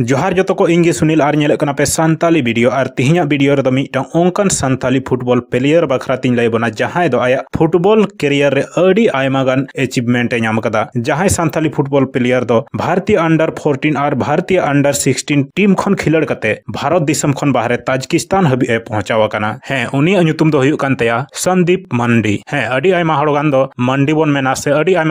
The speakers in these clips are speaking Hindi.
जोहार जो को इन सुनील और निलना पे सानी भिडियो और तेहे भिडियो रेटा सानी फुटबल प्लेयर बखरा तीन लैबना जहां आया फुटबल कैरियर रेगान एचिवमेंट जहां सानी फुटबल प्लेयर भारतीय अंडार फोरटीन और भारतीय अंडार सिक्सटीन टीम खन खिलड़ भारत बहरे ताजकिस्तान हाबीए पहुंचावना हाँ उनुम संदीप मंडी हाँ मंडी बन मेना से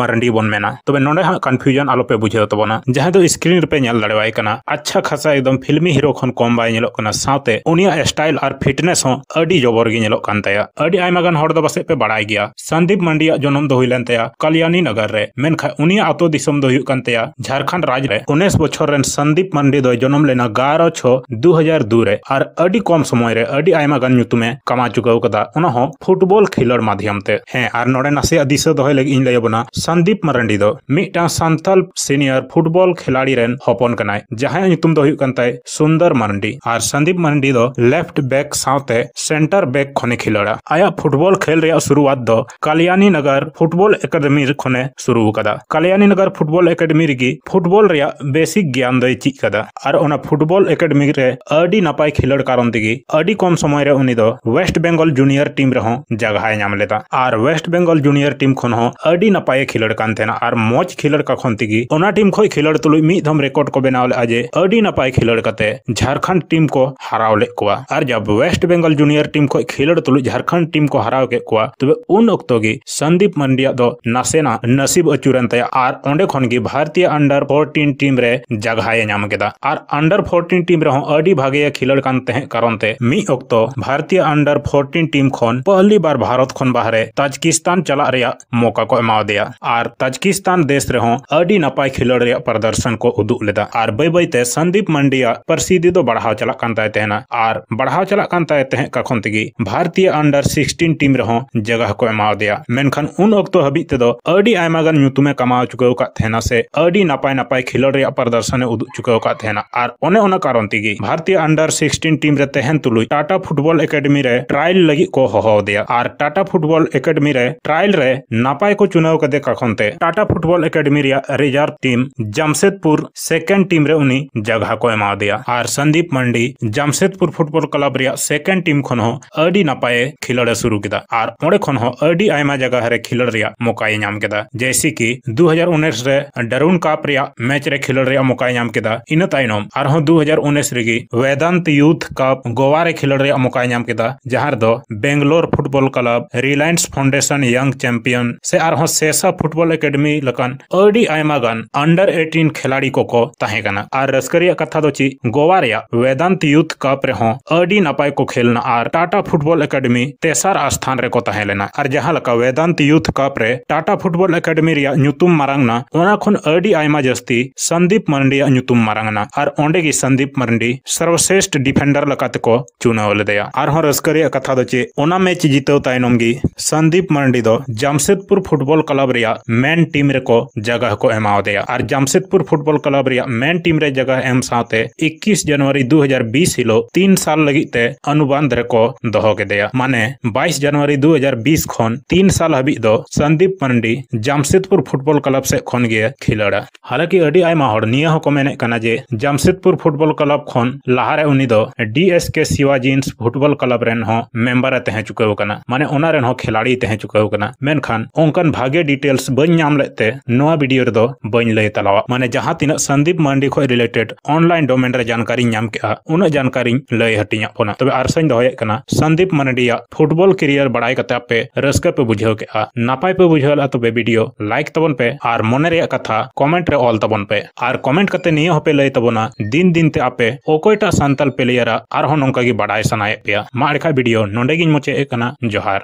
मंडी बन मेना तब ना कनफ्यूजन आलोपे बुझे तबना जहां स्क्रीन पे ᱧᱮᱞ ᱫᱟᱲᱮᱣᱟᱭ ᱠᱟᱱᱟ ᱟᱪᱪᱷᱟ ᱠᱷᱟᱥᱟ ᱮᱠᱫᱚᱢ ᱯᱷᱤᱞᱢᱤ ᱦᱤᱨᱳ ᱠᱷᱚᱱ ᱠᱚᱢ ᱵᱟᱭ ᱧᱮᱞᱚᱜ ᱠᱟᱱᱟ ᱥᱟᱶᱛᱮ ᱩᱱᱤᱭᱟᱜ ᱥᱴᱟᱭᱤᱞ ᱟᱨ ᱯᱷᱤᱴᱱᱮᱥ ᱦᱚᱸ ᱟᱹᱰᱤ ᱡᱚᱵᱚᱨ ᱜᱮ ᱧᱮᱞᱚᱜ ᱠᱟᱱ ᱛᱟᱭᱟ ᱟᱹᱰᱤ ᱟᱭᱢᱟ ᱜᱟᱱ ᱦᱚᱲ ᱫᱚ ᱯᱟᱥᱮᱡ ᱯᱮ ᱵᱟᱲᱟᱭ ᱜᱮᱭᱟ ᱥᱟᱱᱫᱤᱯ ᱢᱟᱱᱰᱤᱭᱟᱜ ᱡᱚᱱᱚᱢ ᱫᱚ ᱦᱩᱭ ᱞᱮᱱ ᱛᱟᱭᱟ ᱠᱟᱞᱭᱟᱱᱤ ᱱᱚᱜᱚᱨ ᱨᱮ ᱢᱮᱱᱠᱷᱟᱱ ᱩᱱᱤᱭᱟᱜ ᱟᱛᱳ ᱫᱤᱥᱚᱢ ᱫᱚ ᱦᱩᱭᱩᱜ ᱠᱟᱱ ᱛᱟᱭᱟ ᱡᱷᱟᱲᱠᱷᱚᱸᱰ ᱨᱟᱡᱽ ᱨᱮ ᱩᱱᱤᱥ ᱵᱚᱪᱷᱚᱨ ᱨᱮᱱ ᱥᱟᱱᱫᱤᱯ ᱢᱟᱱᱰᱤ ᱫᱚᱭ ᱡᱚᱱᱚᱢ ᱞᱮᱱᱟ ᱜᱟᱨᱚ ᱪᱷᱚ ᱫᱩ ᱦᱟᱡᱟᱨ ᱫᱩ ᱨᱮ ᱟᱨ ᱟᱹᱰᱤ ᱠᱚᱢ ᱥᱚᱢᱚᱭ ᱨᱮ ᱟᱹᱰᱤ ᱟᱭᱢᱟ ᱜᱟᱱ ᱧᱩᱛᱩᱢᱮ ᱠᱟᱢᱟᱣ ᱪᱩᱠᱟᱹᱣ ᱠᱟᱫᱟ ᱚᱱᱟ ᱦᱚᱸ ᱯᱷᱩᱴᱵᱚᱞ ᱠᱷᱮᱞᱳᱰ ᱢᱟᱫᱷᱭᱚᱢ ᱛᱮ ᱦᱮᱸ ᱟᱨ ᱱᱚᱰᱮ ᱱᱟᱥᱮᱭᱟᱜ ᱫᱤᱥᱟᱹ ᱫᱚᱦᱚᱭ ᱞᱟᱹᱜᱤᱫ ᱤᱧ ᱞᱟᱹᱭᱟᱵᱚᱱᱟ ᱥᱟᱱᱫᱤᱯ ᱢᱟᱨᱟᱱᱰᱤ ᱫᱚ ᱢᱤᱫᱴᱟᱝ ᱥᱟᱱᱛᱟᱞ ᱥᱤᱱᱤᱭᱟᱨ ᱯᱷᱩᱴᱵᱚᱞ ᱠᱷᱮᱞᱟᱲᱤ ᱨᱮᱱ ᱦᱚᱯᱚᱱ ᱦᱚᱯᱚᱱ ᱠᱟᱱᱟᱭ ᱡᱟᱦᱟᱸᱭᱟᱜ ᱧᱩᱛᱩᱢ ᱫᱚ ᱦᱩᱭᱩᱜ ᱠᱟᱱ ᱛᱟᱭ ᱥᱩᱱᱫᱚᱨ ᱢᱟᱱᱰᱤ ᱟᱨ ᱥᱚᱱᱫᱤᱯ ᱢᱟᱱᱰᱤ ᱫᱚ ᱞᱮᱯᱷᱴ ᱵᱮᱠ ᱥᱟᱶᱛᱮ ᱥᱮᱱᱴᱟᱨ ᱵᱮᱠ ᱠᱷᱚᱱᱮ ᱠᱷᱮᱞᱳᱰᱟ ᱟᱭᱟᱜ ᱯᱷᱩᱴᱵᱚᱞ ᱠᱷᱮᱞ ᱨᱮᱭᱟᱜ ᱥᱩᱨᱩᱣᱟᱛ ᱫᱚ ᱠᱟᱞᱤᱭᱟᱱᱤ ᱱᱚᱜᱚᱨ ᱯᱷᱩᱴᱵᱚᱞ ᱮᱠᱟᱰᱮᱢᱤ ᱠᱷᱚᱱᱮ ᱥᱩᱨᱩ ᱟᱠᱟᱫᱟ ᱠᱟᱞᱤᱭᱟᱱᱤ ᱱᱚᱜᱚᱨ ᱯᱷᱩᱴᱵᱚᱞ ᱮᱠᱟᱰᱮᱢᱤ ᱨᱮᱜᱮ ᱯᱷᱩᱴᱵᱚᱞ ᱨᱮᱭᱟᱜ ᱵᱮᱥᱤᱠ ᱜᱮᱭᱟᱱ ᱫᱚᱭ ᱪᱮᱫ ᱟᱠᱟᱫᱟ ᱟᱨ ᱚᱱᱟ ᱯᱷᱩᱴᱵᱚᱞ ᱮᱠᱟᱰᱮᱢᱤ ᱨᱮ ᱟᱹᱰᱤ ᱱᱟᱯᱟᱭ ᱠᱷᱮᱞᱳᱰ ᱠᱟᱨᱚᱱ ᱛᱮᱜᱮ ᱟᱹᱰᱤ ᱠᱚᱢ ᱥᱚᱢᱚᱭ ᱨᱮ ᱩᱱᱤ ᱫᱚ ᱳᱭᱮᱥᱴ ᱵᱮᱝᱜᱚᱞ ᱡᱩᱱᱤᱭᱚᱨ ᱴᱤᱢ ᱨᱮᱦᱚᱸ ᱡᱟᱜᱟᱭ ᱧᱟᱢ ᱞᱮᱫᱟ ᱟᱨ ᱳᱭᱮᱥᱴ ᱵᱮᱝᱜᱚᱞ ᱡᱩᱱᱤᱭᱚᱨ ᱴᱤᱢ ᱠᱷᱚᱱ ᱦᱚᱸ ᱟᱹᱰᱤ ᱱᱟᱯᱟᱭᱮ ᱠᱷᱮᱞᱳᱰ ᱠᱟᱱ ᱛᱟᱦᱮᱱᱟ ᱟᱨ ᱢᱚᱡᱽ ᱠᱷᱮᱞᱳᱰ ᱠᱟ ᱠᱷᱚᱱ ᱛᱮᱜᱮ ᱚᱱᱟ ᱴᱤᱢ ᱠᱷᱚᱱ ᱠᱷᱮᱞᱳᱰ ᱛᱩᱞᱩᱡ ᱢᱤᱫ ᱫᱷᱚᱢ ᱨᱮᱠᱚᱨᱰ रेकर्ड को बनाव लेगा जे अड़ी नपाय खेलड कते झारखंड टीम को हराव ले कोवा और जब वेस्ट बंगाल जूनियर टीम को खेलड तुलु झारखंड टीम को हराव के कोवा तबे उन वक्त गे संदीप मंडिया दो नासेना नसीब अचुरन तया और ओंडे खन गे भारतीय अंडर 14 टीम रे जगहाए नाम केदा और अंडर 14 टीम रे अड़ी भागे खेलड कान तहे कारण ते मी वक्त भारतीय अंडर 14 टीम खन पहली बार भारत खन बाहरे ताजकिस्तान चला रे मौका को एमा दिया और ताजकिस्तान देश रे अड़ी नपाय खिलड़ रे प्रदर्शन को उदू लेदा ᱮᱫᱟ ᱟᱨ ᱵᱟᱹᱭ ᱵᱟᱹᱭᱛᱮ ᱥᱚᱱᱫᱤᱯ ᱢᱟᱱᱰᱤᱭᱟᱜ ᱯᱟᱨᱥᱤᱫᱤ ᱫᱚ ᱵᱟᱲᱦᱟᱣ ᱪᱟᱞᱟᱜ ᱠᱟᱱ ᱛᱟᱭ ᱛᱟᱦᱮᱱᱟ ᱟᱨ ᱵᱟᱲᱦᱟᱣ ᱪᱟᱞᱟᱜ ᱠᱟᱱ ᱛᱟᱭ ᱛᱟᱦᱮᱸ ᱠᱟᱠᱷᱚᱱ ᱛᱮᱜᱮ ᱵᱷᱟᱨᱛᱤᱭᱚ ᱟᱱᱰᱟᱨ 16 ᱴᱤᱢ ᱨᱮᱦᱚᱸ ᱡᱟᱜᱟ ᱠᱚ ᱮᱢᱟ ᱟᱫᱮᱭᱟ ᱢᱮᱱᱠᱷᱟᱱ ᱩᱱ ᱚᱠᱛᱚ ᱦᱟᱹᱵᱤᱡ ᱛᱮᱫᱚ ᱟᱹᱰᱤ ᱟᱭᱢᱟ ᱜᱟᱱ ᱧᱩᱛᱩᱢᱮ ᱠᱟᱢᱟᱣ ᱪᱩᱠᱟᱹᱣ ᱠᱟᱫ ᱛᱟᱦᱮᱱᱟ ᱥᱮ ᱟᱹᱰᱤ ᱱᱟᱯᱟᱭ ᱱᱟᱯᱟᱭ ᱠᱷᱮᱞᱳᱰ ᱨᱮᱭᱟᱜ ᱯᱨᱚᱫᱚᱨᱥᱚᱱᱮ ᱩᱫᱩᱜ ᱪᱩᱠᱟᱹᱣ ᱠᱟᱫ ᱛᱟᱦᱮᱱᱟ ᱟᱨ ᱚᱱᱮ ᱚᱱᱟ ᱠᱟᱨᱚᱱ ᱛᱮᱜᱮ ᱵᱷᱟᱨᱛᱤᱭᱚ ᱟᱱᱰᱟᱨ 16 ᱴᱤᱢ ᱨᱮ ᱛᱟᱦᱮᱱ ᱛᱩᱞᱩᱡ ᱴᱟᱴᱟ ᱯᱷᱩᱴᱵᱚᱞ ᱮᱠᱟᱰᱮᱢᱤ ᱨᱮ ᱴᱨᱟᱭᱟᱞ ᱞᱟᱹᱜᱤᱫ ᱠᱚ ᱦᱚᱦᱚ ᱟᱫᱮᱭᱟ ᱟᱨ ᱴᱟᱴᱟ ᱯᱷᱩᱴᱵᱚᱞ ᱮᱠᱟᱰᱮᱢᱤ ᱨᱮ ᱴᱨᱟᱭᱟᱞ ᱨᱮ ᱱᱟᱯᱟᱭ ᱠᱚ ᱪᱩᱱᱟᱹᱣ ᱠᱟᱫᱮ ᱠᱟᱠᱷᱚᱱ ᱛᱮ Tata football academy reserve team Jamshedpur से सेकेंड टीम रे उन्हीं जगह को एमा दिया और संदीप मंडी जमशेदपुर फुटबॉल क्लब रिया सेकेंड टीम खन हो अड़ी नपाए खिलड़े शुरू किया और ओडे खन हो अड़ी आयमा जगह रे खिलड़ रिया मौकाए नाम किया जैसे कि 2019 रे डरुन कप रिया मैच रे खिलड़ रिया मौकाए नाम किया इन तायनम और हो 2019 रेगी वेदांत यूथ कप गोवा रे खिलड़ रिया मौकाए नाम किया जहां दो Bangalore football club Reliance foundation young champion से और सेसा फुटबॉल एकेडमी लकन अड़ी आयमा गन अंडर 18 खिलाड़ी को को और रस्करिया कथा दो ची गोवा रिया वेदांत यूथ कप रे अडी नपाय को खेलना और टाटा फुटबॉल एकेडमी तेसार स्थान रे को तहे लेना और जहां लका वेदांत यूथ कप रे टाटा फुटबॉल एकेडमी रिया नुतुम मारंगना ओना खन अडी आइमा जस्ती संदीप मंडी नुतुम मारंगना और ओंडे की संदीप मंडी सर्वश्रेष्ठ डिफेंडर लकात को चुनाव ओले दया और हों रस्करिया कथा दो ची ओना मैच जीतो तायनम गी संदीप मंडी दो जमशेदपुर फुटबॉल क्लब रिया मेन टीम रे को जगह को एमाओ दया और जमशेदपुर फुटबॉल क्लब रिया ᱢᱮᱱ टीम रे जगह एम साथे 21 जनवरी 2020 ᱦᱤᱞᱳᱜ 3 ᱥᱟᱞ ᱞᱟᱹᱜᱤᱫ ᱛᱮ ᱚᱱᱩᱵᱟᱱᱫ ᱨᱮᱠᱚ ᱫᱚᱦᱚ ᱠᱮᱫᱮᱭᱟ माने 22 जनवरी 2020 ᱠᱷᱚᱱ तीन साल हबी दो संदीप मंडी जमशेदपुर फुटबॉल क्लब से खन गे खिलाड़ा हालांकि अड़ी आयमा माहौल निया को मैंने कना जे जमशेदपुर फुटबॉल क्लब खन लाहारे उनी दो डीएसके शिवाजींस फुटबॉल क्लब रेन हो मेंबर चुके हो कना माने ओना रेन हो खिलाड़ी चुके हो कना मेनखान ओंकन भागे डिटेल्स बन नाम लेते नोआ वीडियो रे दो बन ले तलावा माने जहां तिना संदीप ᱯᱨᱚᱫᱤᱯ ᱢᱟᱱᱰᱤ ᱠᱷᱚᱱ ᱨᱤᱞᱮᱴᱮᱰ ᱚᱱᱞᱟᱭᱤᱱ ᱰᱳᱢᱮᱱ ᱨᱮ ᱡᱟᱱᱠᱟᱨᱤᱧ ᱧᱟᱢ ᱠᱮᱜᱼᱟ ᱩᱱᱟᱹᱜ ᱡᱟᱱᱠᱟᱨᱤᱧ ᱞᱟᱹᱭ ᱦᱟᱹᱴᱤᱧᱟᱜ ᱵᱚᱱᱟ ᱛᱚᱵᱮ ᱟᱨᱥᱟᱧ ᱫᱚᱦᱚᱭᱮᱫ ᱠᱟᱱᱟ ᱥᱚᱱᱫᱤᱯ ᱢᱟᱱᱰᱤᱭᱟᱜ ᱯᱷᱩᱴᱵᱚᱞ ᱠᱮᱨᱤᱭᱟᱨ ᱵᱟᱲᱟᱭ ᱠᱟᱛᱮ ᱟᱯᱮ ᱨᱟᱹᱥᱠᱟᱹ ᱯᱮ ᱵᱩᱡᱷᱟᱹᱣ ᱠᱮᱜᱼᱟ ᱱᱟᱯᱟᱭ ᱯᱮ ᱵᱩᱡᱷᱟᱹᱣ ᱞᱮᱜᱼᱟ ᱛᱚᱵᱮ ᱵᱷᱤᱰᱤᱭᱳ ᱞᱟᱭᱤᱠ ᱛᱟᱵᱚᱱ ᱯᱮ ᱟᱨ ᱢᱚᱱᱮ ᱨᱮᱭᱟᱜ ᱠᱟᱛᱷᱟ ᱠᱚᱢᱮᱱᱴ ᱨᱮ ᱚᱞ ᱛᱟᱵᱚᱱ ᱯᱮ ᱟᱨ ᱠᱚᱢᱮᱱᱴ ᱠᱟᱛᱮ ᱱᱤᱭᱟᱹ ᱦᱚᱸᱯᱮ ᱞᱟᱹᱭ ᱛᱟᱵᱚᱱᱟ ᱫᱤᱱ ᱫᱤᱱᱛᱮ ᱟᱯᱮ ᱚᱠᱚᱭᱴᱟᱜ ᱥᱟᱱᱛᱟᱞ ᱯᱞᱮᱭᱟᱨᱟᱜ ᱟᱨᱦᱚᱸ ᱱᱚᱝᱠᱟ ᱜᱮ ᱵᱟᱰᱟᱭ ᱥᱟᱱᱟᱭᱮᱫ ᱯᱮᱭᱟ ᱢᱟ ᱮᱱᱠᱷᱟᱱ ᱵᱷᱤᱰᱤᱭᱳ ᱱᱚᱸᱰᱮ ᱜᱤᱧ ᱢᱩᱪᱟᱹᱫ ᱮᱫ ᱠᱟᱱᱟ ᱡᱚᱦᱟᱨ